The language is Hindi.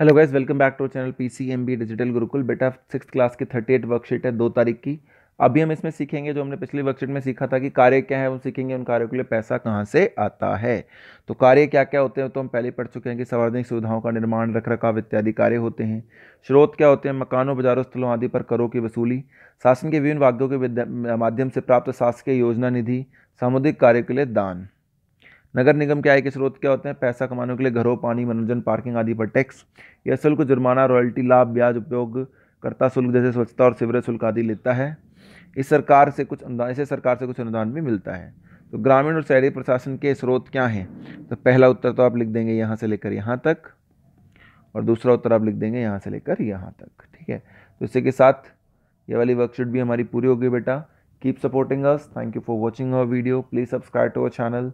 hello guys welcome back to channel P C M B digital Gurukul बेटा सिक्स क्लास की थर्टी एट वर्कशीट है दो तारीख की अभी हम इसमें सीखेंगे जो हमने पिछली वर्कशीट में सीखा था कि कार्य क्या है वो सीखेंगे उन कार्यों के लिए पैसा कहाँ से आता है तो कार्य क्या क्या होते हैं तो हम पहले पढ़ चुके हैं कि सार्वजनिक सुविधाओं का निर्माण रख रखाव इत्यादि कार्य होते हैं स्रोत क्या होते हैं मकानों बाजारों स्थलों आदि पर करों की वसूली शासन के विभिन्न वाक्यों के माध्यम से प्राप्त शासकीय योजना निधि सामुदायिक कार्य के लिए दान नगर निगम के आय के स्रोत क्या होते हैं पैसा कमाने के लिए घरों पानी मनोरंजन पार्किंग आदि पर टैक्स यह शुल्क जुर्माना रॉयल्टी लाभ ब्याज उपयोग करता शुल्क जैसे स्वच्छता और सिवरेज शुल्क आदि लेता है इस सरकार से कुछ अनुदान इसे सरकार से कुछ अनुदान भी मिलता है तो ग्रामीण और शहरी प्रशासन के स्रोत क्या हैं तो पहला उत्तर तो आप लिख देंगे यहाँ से लेकर यहाँ तक और दूसरा उत्तर आप लिख देंगे यहाँ से लेकर यहाँ तक ठीक है तो इसी के साथ ये वाली वर्कशीट भी हमारी पूरी होगी बेटा keep supporting us thank you for watching our video please subscribe to our channel